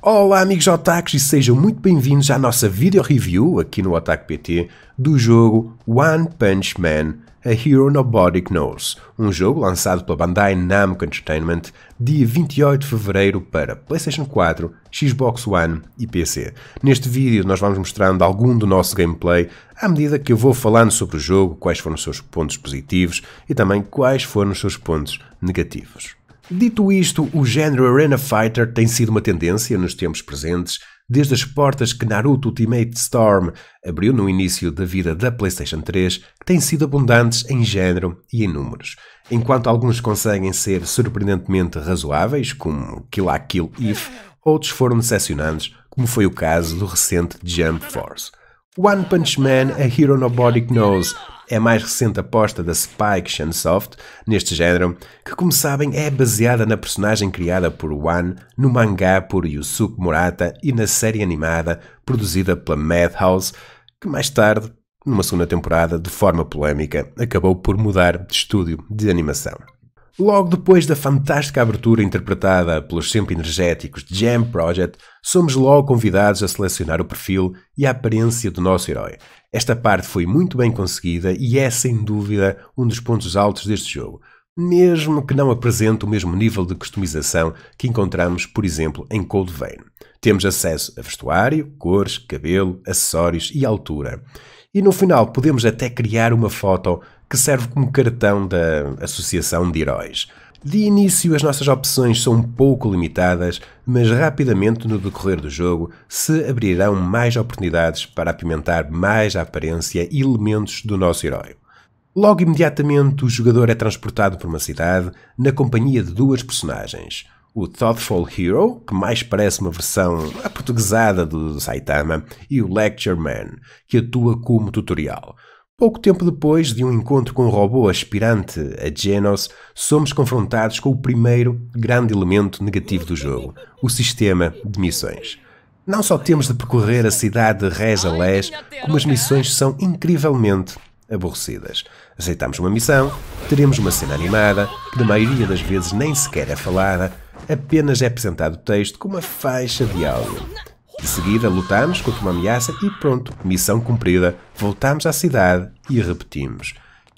Olá amigos otakus e sejam muito bem-vindos à nossa video review aqui no Otaku PT do jogo One Punch Man A Hero Nobody Knows, um jogo lançado pela Bandai Namco Entertainment dia 28 de Fevereiro para Playstation 4, Xbox One e PC. Neste vídeo nós vamos mostrando algum do nosso gameplay à medida que eu vou falando sobre o jogo, quais foram os seus pontos positivos e também quais foram os seus pontos negativos. Dito isto, o género Arena Fighter tem sido uma tendência nos tempos presentes, desde as portas que Naruto Ultimate Storm abriu no início da vida da PlayStation 3, que têm sido abundantes em género e em números. Enquanto alguns conseguem ser surpreendentemente razoáveis, como Kill a Kill If, outros foram decepcionantes, como foi o caso do recente Jump Force. One Punch Man A é Hero Nobody Knows é a mais recente aposta da Spike Chunsoft neste género, que, como sabem, é baseada na personagem criada por One no mangá por Yusuke Murata e na série animada produzida pela Madhouse, que mais tarde, numa segunda temporada, de forma polémica, acabou por mudar de estúdio de animação. Logo depois da fantástica abertura interpretada pelos sempre energéticos Jam Project, somos logo convidados a selecionar o perfil e a aparência do nosso herói. Esta parte foi muito bem conseguida e é, sem dúvida, um dos pontos altos deste jogo, mesmo que não apresente o mesmo nível de customização que encontramos, por exemplo, em Cold Vein. Temos acesso a vestuário, cores, cabelo, acessórios e altura. E no final podemos até criar uma foto que serve como cartão da Associação de Heróis. De início, as nossas opções são um pouco limitadas, mas rapidamente no decorrer do jogo se abrirão mais oportunidades para apimentar mais a aparência e elementos do nosso herói. Logo imediatamente, o jogador é transportado por uma cidade na companhia de duas personagens. O Thoughtful Hero, que mais parece uma versão aportuguesada do Saitama, e o Lecture Man, que atua como tutorial. Pouco tempo depois de um encontro com um robô aspirante a Genos, somos confrontados com o primeiro grande elemento negativo do jogo, o sistema de missões. Não só temos de percorrer a cidade de Rez a como as missões são incrivelmente aborrecidas. Aceitamos uma missão, teremos uma cena animada, que na maioria das vezes nem sequer é falada, apenas é apresentado o texto com uma faixa de áudio. De seguida, lutamos contra uma ameaça e pronto, missão cumprida. Voltamos à cidade e repetimos.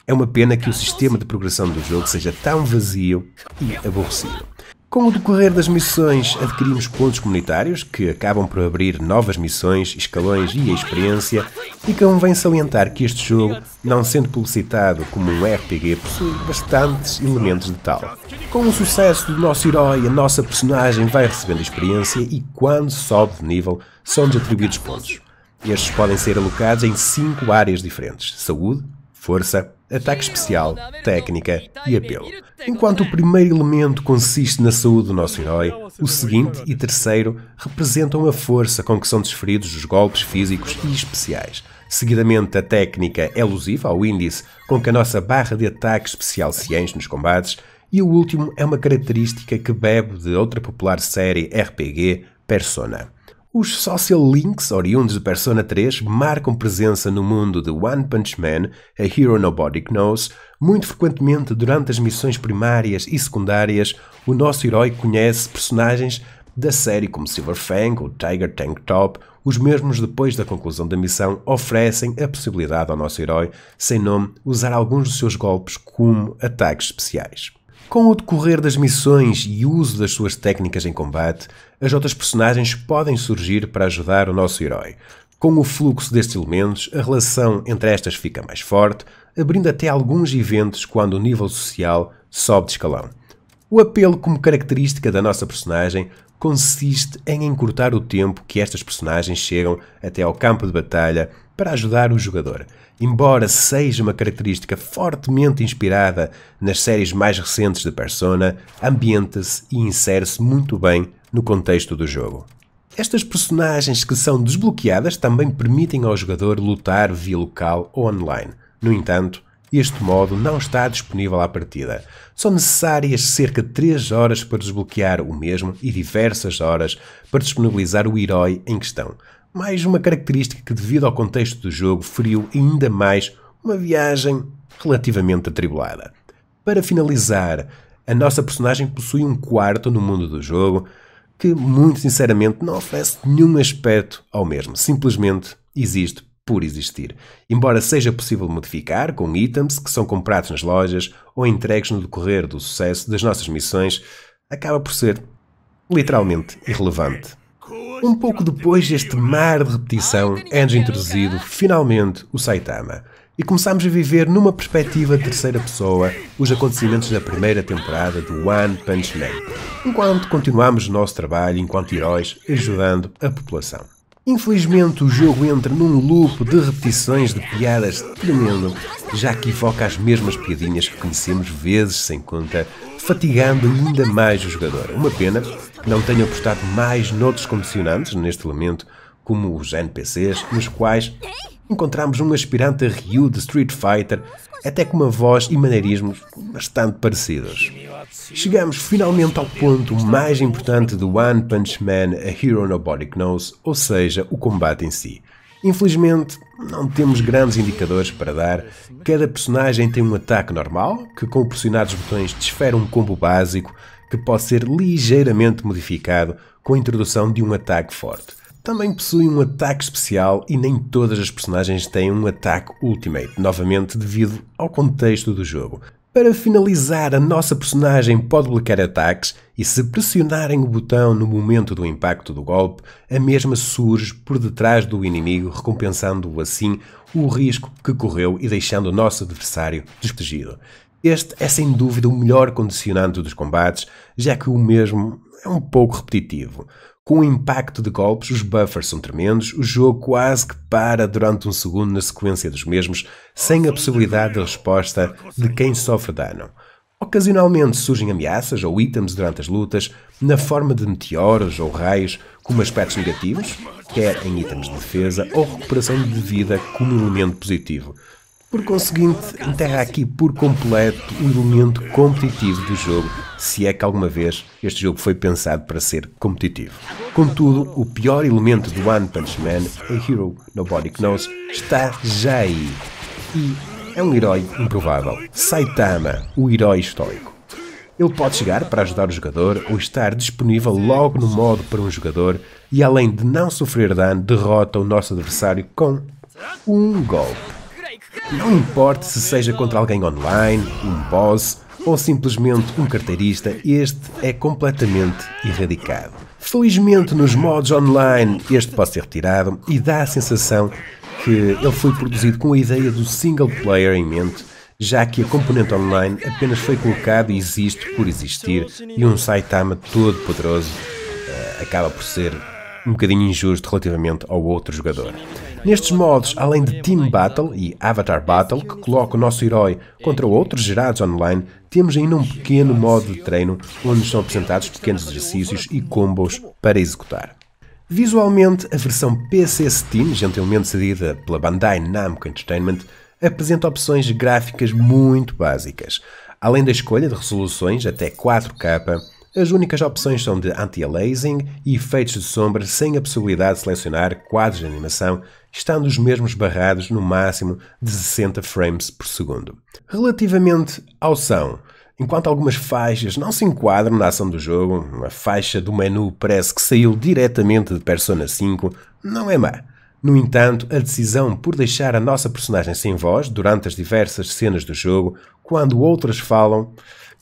É uma pena que o sistema de progressão do jogo seja tão vazio e aborrecido. Com o decorrer das missões, adquirimos pontos comunitários que acabam por abrir novas missões, escalões e experiência, e convém salientar que este jogo, não sendo publicitado como um RPG, possui bastantes elementos de tal. Com o sucesso do nosso herói, a nossa personagem vai recebendo experiência e, quando sobe de nível, são-lhes atribuídos pontos. Estes podem ser alocados em 5 áreas diferentes: saúde, força, ataque especial, técnica e apelo. Enquanto o primeiro elemento consiste na saúde do nosso herói, o seguinte e terceiro representam a força com que são desferidos os golpes físicos e especiais. Seguidamente, a técnica elusiva ao índice com que a nossa barra de ataque especial se enche nos combates. E o último é uma característica que bebe de outra popular série RPG, Persona. Os social links oriundos de Persona 3 marcam presença no mundo de One Punch Man, A Hero Nobody Knows, muito frequentemente durante as missões primárias e secundárias, o nosso herói conhece personagens da série como Silver Fang ou Tiger Tank Top, os mesmos depois da conclusão da missão oferecem a possibilidade ao nosso herói, sem nome, usar alguns dos seus golpes como ataques especiais. Com o decorrer das missões e uso das suas técnicas em combate, as outras personagens podem surgir para ajudar o nosso herói. Com o fluxo destes elementos, a relação entre estas fica mais forte, abrindo até alguns eventos quando o nível social sobe de escalão. O apelo como característica da nossa personagem consiste em encurtar o tempo que estas personagens chegam até ao campo de batalha para ajudar o jogador. Embora seja uma característica fortemente inspirada nas séries mais recentes de Persona, ambienta-se e insere-se muito bem no contexto do jogo. Estas personagens que são desbloqueadas também permitem ao jogador lutar via local ou online. No entanto, este modo não está disponível à partida. São necessárias cerca de 3 horas para desbloquear o mesmo e diversas horas para disponibilizar o herói em questão mais uma característica que, devido ao contexto do jogo, feriu ainda mais uma viagem relativamente atribulada. Para finalizar, a nossa personagem possui um quarto no mundo do jogo que, muito sinceramente, não oferece nenhum aspecto ao mesmo. Simplesmente existe por existir. Embora seja possível modificar com itens que são comprados nas lojas ou entregues no decorrer do sucesso das nossas missões, acaba por ser literalmente irrelevante. Um pouco depois deste mar de repetição, é-nos ah, introduzido finalmente o Saitama. E começamos a viver numa perspectiva de terceira pessoa os acontecimentos da primeira temporada do One Punch Man, enquanto continuamos o nosso trabalho enquanto heróis ajudando a população. Infelizmente, o jogo entra num loop de repetições de piadas tremendo, já que evoca as mesmas piadinhas que conhecemos vezes sem conta, fatigando ainda mais o jogador. Uma pena que não tenha apostado mais noutros condicionantes neste elemento, como os NPCs, nos quais encontramos um aspirante a Ryu de Street Fighter, até com uma voz e maneirismos bastante parecidos. Chegamos finalmente ao ponto mais importante do One Punch Man A Hero Nobody Knows, ou seja, o combate em si. Infelizmente, não temos grandes indicadores para dar. Cada personagem tem um ataque normal, que com pressionados botões desfere um combo básico, que pode ser ligeiramente modificado com a introdução de um ataque forte também possui um ataque especial e nem todas as personagens têm um ataque Ultimate, novamente devido ao contexto do jogo. Para finalizar, a nossa personagem pode bloquear ataques e, se pressionarem o botão no momento do impacto do golpe, a mesma surge por detrás do inimigo, recompensando assim o risco que correu e deixando o nosso adversário desprotegido. Este é sem dúvida o melhor condicionante dos combates, já que o mesmo é um pouco repetitivo. Com o impacto de golpes, os buffers são tremendos, o jogo quase que para durante um segundo na sequência dos mesmos, sem a possibilidade de resposta de quem sofre dano. Ocasionalmente surgem ameaças ou itens durante as lutas, na forma de meteoros ou raios, como aspectos negativos, quer em itens de defesa ou recuperação de vida como elemento positivo. Por conseguinte, enterra aqui por completo o elemento competitivo do jogo, se é que alguma vez este jogo foi pensado para ser competitivo. Contudo, o pior elemento do One Punch Man, a Hero Nobody Knows, está já aí. E é um herói improvável. Saitama, o herói histórico. Ele pode chegar para ajudar o jogador ou estar disponível logo no modo para um jogador e, além de não sofrer dano, derrota o nosso adversário com um golpe. Não importa se seja contra alguém online, um boss ou simplesmente um carteirista, este é completamente erradicado. Felizmente, nos modos online, este pode ser retirado e dá a sensação que ele foi produzido com a ideia do single player em mente, já que a componente online apenas foi colocada e existe por existir, e um Saitama todo poderoso uh, eh, acaba por ser um bocadinho injusto relativamente ao outro jogador. Nestes modos, além de Team Battle e Avatar Battle, que coloca o nosso herói contra outros gerados online, temos ainda um pequeno modo de treino onde são apresentados pequenos exercícios e combos para executar. Visualmente, a versão PC Steam, gentilmente cedida pela Bandai Namco Entertainment, apresenta opções gráficas muito básicas, além da escolha de resoluções até 4K as únicas opções são de anti-aliasing e efeitos de sombra sem a possibilidade de selecionar quadros de animação, estando os mesmos barrados no máximo de 60 frames por segundo. Relativamente ao som, Enquanto algumas faixas não se enquadram na ação do jogo, a faixa do menu parece que saiu diretamente de Persona 5, não é má. No entanto, a decisão por deixar a nossa personagem sem voz durante as diversas cenas do jogo, quando outras falam,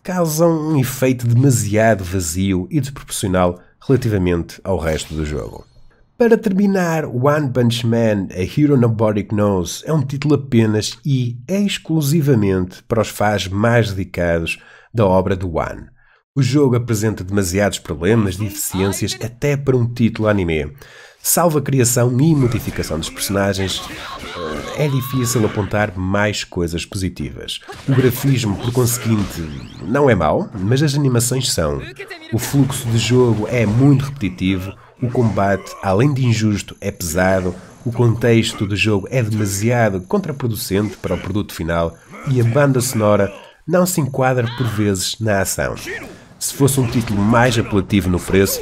causam um efeito demasiado vazio e desproporcional relativamente ao resto do jogo. Para terminar, One Punch Man A Hero Nobody Knows é um título apenas e é exclusivamente para os fãs mais dedicados da obra do One. O jogo apresenta demasiados problemas deficiências até para um título anime, salvo a criação e modificação dos personagens, é difícil apontar mais coisas positivas. O grafismo, por conseguinte, não é mau, mas as animações são. O fluxo de jogo é muito repetitivo, o combate, além de injusto, é pesado, o contexto do jogo é demasiado contraproducente para o produto final e a banda sonora não se enquadra por vezes na ação. Se fosse um título mais apelativo no preço,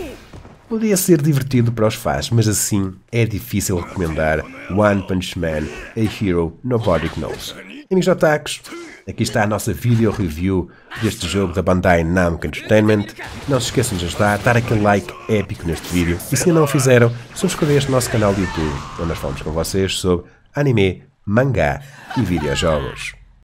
Podia ser divertido para os fãs, mas assim é difícil recomendar One Punch Man, A Hero Nobody Knows. Amigos ataques, aqui está a nossa video review deste jogo da Bandai Namco Entertainment. Não se esqueçam de ajudar, dar aquele like épico neste vídeo e se ainda não o fizeram, subscrever este nosso canal do YouTube, onde nós falamos com vocês sobre anime, mangá e videojogos.